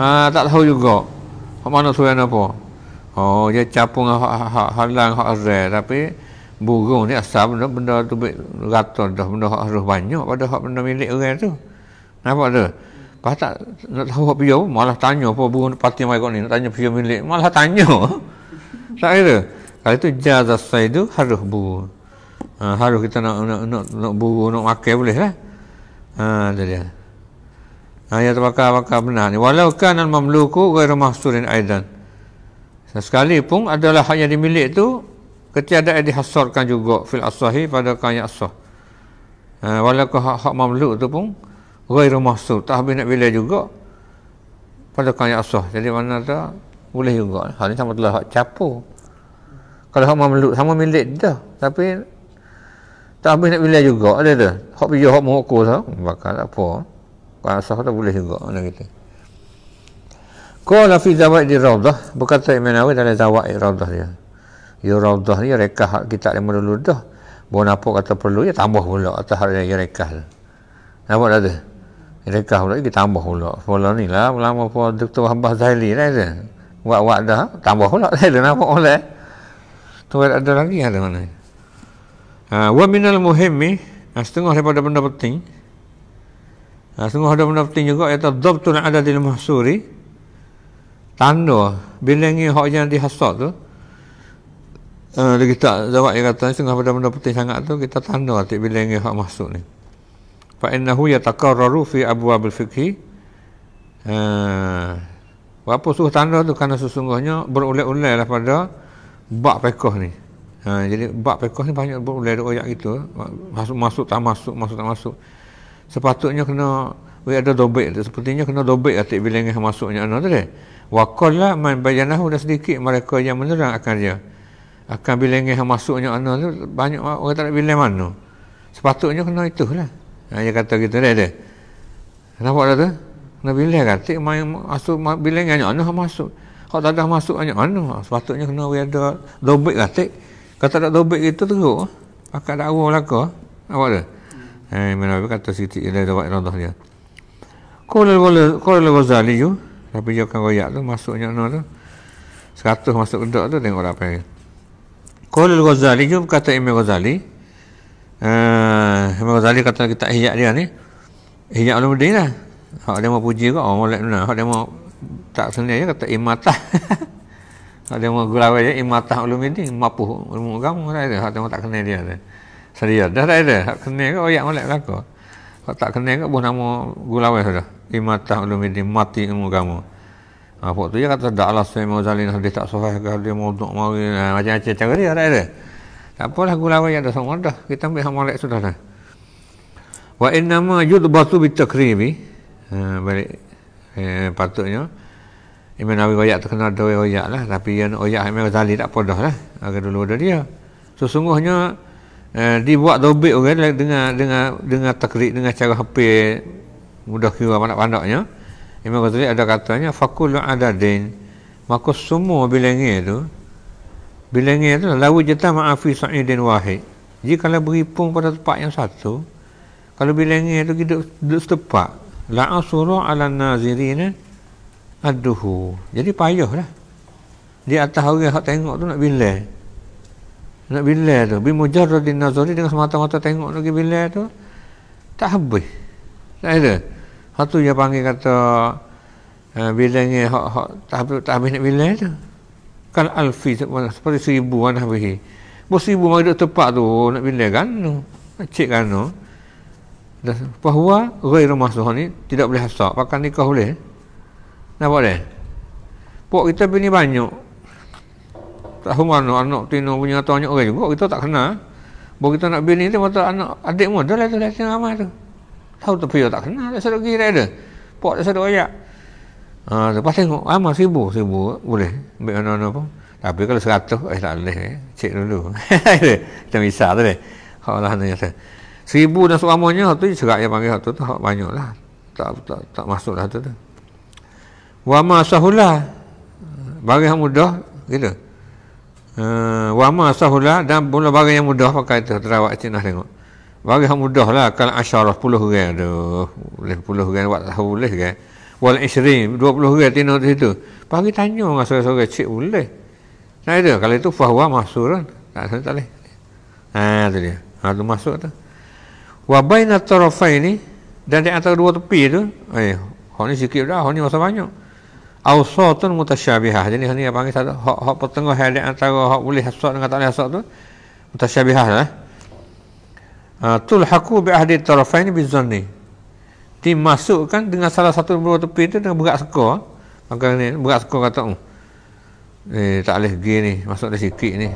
ha, tak tahu juga hak mana suai apa oh dia capung hak, hak halang hak azal tapi burung ni asal benda, benda tu rata dah benda hak harus banyak pada hak benda milik orang tu nampak tu kau tak nak tahu apa pijau malah tanya apa burung parti mai kau ni nak tanya pijau milik malah tanya tak kira kalau itu jaza saidu harus bu uh, ha, harus kita nak nak nak, nak bu nak makan boleh lah ha tu dia ayat ha, baka apa benar ni walau kan al mamluku ghairu mahsurin aidan sekali pun adalah hak yang dimilik tu ketiadaan dihasarkan juga fil asahi pada kan yang aswah uh, ha, walau hak-hak mamluk tu pun ghairu mahsul tahbih nak bila juga pada kan yang jadi mana tu boleh juga hal ni sama telah capu kalau hak mamluk sama milik dah tapi tak tahbih nak bila juga ada tu hak pijak hak mahu kuasa bakal tak apa kan asah tu boleh juga mana kita Kala fi zawak di rawdah Berkata Imam Nawawi dalam zawak di rawdah dia Ya rawdah ni reka hak kita lima dulu dah Buat apa kata perlu Ya tambah pula atas hak yang reka Nampak tak ada kita kau lagi ditambah pula. Pula ni lah. Lama pula Dr. Abah Zahili lah dia. Wak-wak dah. Tambah pula lah dia. Nampak oleh. Tu ada lagi ada mana. Ha, wa minal muhimmi. Ha, setengah daripada benda penting. Ha, setengah daripada benda penting juga. Iaitu dhabtun adadil mahsuri. Tanda. Bila ni hak yang dihasat tu. Uh, kita jawab yang kata setengah daripada benda penting sangat tu. Kita tanda. Bila ni hak masuk ni fa innahu yataqarraru fi abwabil fiqhi ha apa suruh tanda tu kerana sesungguhnya berulai-ulai lah pada bab fiqh ni ha jadi bab fiqh ni banyak berulai dekat ayat itu masuk masuk tak masuk masuk tak masuk sepatutnya kena we ada dobek tu. sepertinya kena dobek atik bilangan masuknya ana tu Wakola man bayanahu dah sedikit mereka yang menerang akan dia. Akan bilangan masuknya anak tu banyak orang tak nak bilang mana. Sepatutnya kena itulah. Ha, dia kata gitu dia. dia. Nampak tu? Nabi Ilyas kata, main masuk bila yang anu masuk. Ha, lah, kalau tak ada masuk banyak anu, sepatutnya kena ada dobek kata. Kata tak ada dobek itu teruk. Pakat dak awal laka. Apa tak? Eh, hmm. Nabi kata sikit dia dapat contoh dia. Kalau kalau kalau kalau tapi dia akan royak tu masuknya anu tu. 100 masuk kedok tu tengok lah apa. Kalau Ghazali juga kata Imam Ghazali, Ah, Imam Ghazali kata kita hijab dia ni hijab Alamuddin lah hak dia mau puji ke orang oh, lain hak dia mau tak dia kata imatah hak dia mau gurau je imatah Alamuddin mampu ilmu agama lah dia hak dia tak kenal dia tu seria dah dah dia hak kenal ke oyak oh, molek belaka hak tak kenal ke buh nama gurau sudah imatah Alamuddin mati ilmu agama apa ah, tu dia kata dah Allah Subhanahu Wa Taala dia tak sahih ke dia mau duk mari ah, macam-macam cara dia ada ada. Tak apalah gula awal yang ada sama dah. Kita ambil sama lek sudah lah. Wa inna ma yudbatu bitakrimi. Ha, balik. Eh, patutnya. Imam Nawawi oyak terkenal dua oyak lah. Tapi yang oyak Imam Ghazali tak apa dah lah. agak dulu dah dia. Sesungguhnya. Eh, dibuat dobit orang okay, dengan dengan dengan takrik dengan cara hape mudah kira anak pandaknya Imam Ghazali ada katanya fakul adadin maka semua bilangan itu bilangnya tu lawu jatah ma'afi sa'idin wahid jadi kalau pun pada tempat yang satu kalau bilangnya tu kita duduk, duduk setepak la'asura ala nazirina aduhu jadi payah lah di atas orang yang tengok tu nak bila nak bila tu bimu jarradin nazari dengan semata-mata tengok lagi bila tu tak habis tak ada satu yang panggil kata uh, bilangnya hak-hak tak, tak habis nak bila tu kan alfi seperti seribu kan lah habis bos seribu mari duduk tempat tu nak pindah kan hmm. no. cik kan no. dan bahawa gai rumah suha ni tidak boleh hasap pakai nikah boleh nak buat dah pok kita bini banyak tak tahu mana anak tino punya atau banyak orang juga kita tak kenal bahawa kita nak bini tu mata anak adik pun dah lah tu lah tu tahu tapi pria tak kenal tak sadar kira dia pok tak sadar ayak Ha, lepas tengok, ah, ramai sibuk, sibuk boleh ambil mana-mana pun. Tapi kalau seratus, eh tak boleh, eh. cek dulu. Macam misal tu, eh. Allah nanya saya. Seribu dan seramanya, tu serak yang panggil tu, tu banyak lah. Tak, tak, tak masuk lah tu. tu. Wama sahulah, barang yang mudah, gitu. Uh, wama sahulah, dan bola barang yang mudah, pakai tu, terawak cik nak tengok. Barang yang mudah lah, kalau asyarah, puluh gaya tu. Boleh puluh gaya, buat tahu boleh gaya. Kan? wal isrin 20 orang tengok di situ pagi tanya orang sore-sore cik boleh nah itu kalau itu fahwa masuk kan tak tak boleh ha tu dia ha tu masuk tu wa baina tarafaini dan di antara dua tepi tu eh hok ni sikit dah hok ni masa banyak ausatun mutasyabihah jadi hok ni apa panggil satu hak hok pertengah hak di antara hak boleh hasad dengan tak boleh hasad tu mutasyabihah lah Tul eh. ha, tulhaku bi ahdi tarafaini bi tim masuk kan dengan salah satu dua tepi tu dengan berat skor maka ni berat skor kata oh, eh tak boleh pergi ni masuk dia sikit ni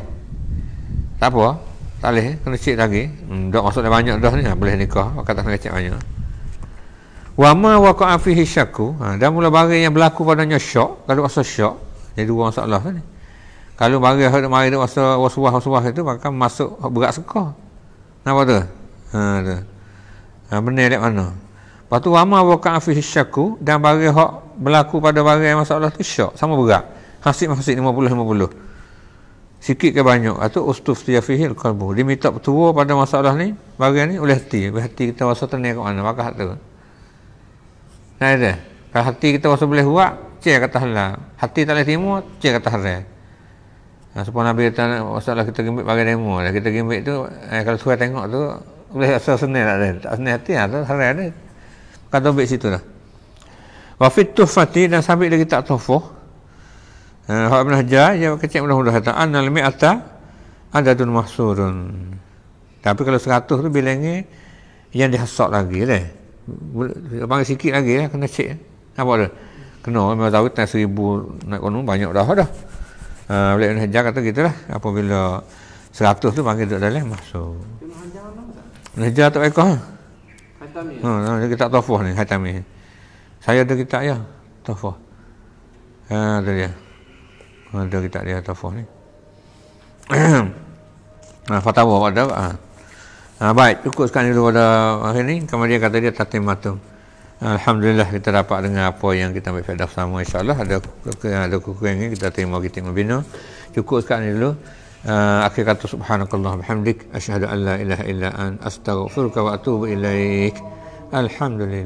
tak apa tak boleh kena cek lagi hmm, dok masuk dia banyak dah ni ah, boleh nikah kata kena cek banyak wama waqa'a fi hisyaku ha, dan mula barang yang berlaku padanya syok kalau rasa syok jadi dua masalah ni kalau barang hak mari dia rasa waswah waswas itu maka masuk berat skor kenapa tu ha tu ha benar dekat mana Lepas tu wama waqa'afi syakku dan bagi hak berlaku pada barang masalah tu syak sama berat. Hasil hasil 50 50. Sikit ke banyak atau ustuf tiyafihi al-qalbu. Dia minta petua pada masalah ni, bagian ni oleh hati, oleh hati kita rasa tenang ke mana, bakah tu. Nah itu. Kalau hati kita rasa boleh buat, cek kata halal. Hati tak boleh timur, cek kata haram. Nah, sebab Nabi kata masalah kita gimbik bagian demo. Kita gimbik tu, eh, kalau suai tengok tu, boleh rasa senil tak ada. hati lah, tu haram ada kata baik situ lah wa fit tuhfati dan sampai lagi tak tuhfuh ha ibn hajar ya kecil mudah-mudah kata anal mi'ata adadun mahsurun tapi kalau seratus tu bilangnya yang dihasak lagi lah panggil sikit lagi lah kena cik. nampak dah? kena memang tahu tak seribu nak kena banyak dah dah boleh ha, uh, ibn hajar kata gitu lah apabila seratus tu panggil duduk dalam masuk ibn hajar tak baik kau Hmm, oh, no, kita tofu ni kata Saya ada kita ya tofu. Ah, ha, tu dia. Ha, ada kita dia tofu ni. Nah, ha, fatwa ada ah. Ha. Ha, baik, cukup sekali dulu pada hari ni. Kemudian kata dia tatim matum. Alhamdulillah kita dapat dengar apa yang kita ambil faedah sama Allah ada ada kekurangan kita terima kita membina. Cukup sekali dulu. آه، أخي قلت سبحانك اللهم وبحمدك أشهد أن لا إله إلا أن أستغفرك وأتوب إليك الحمد لله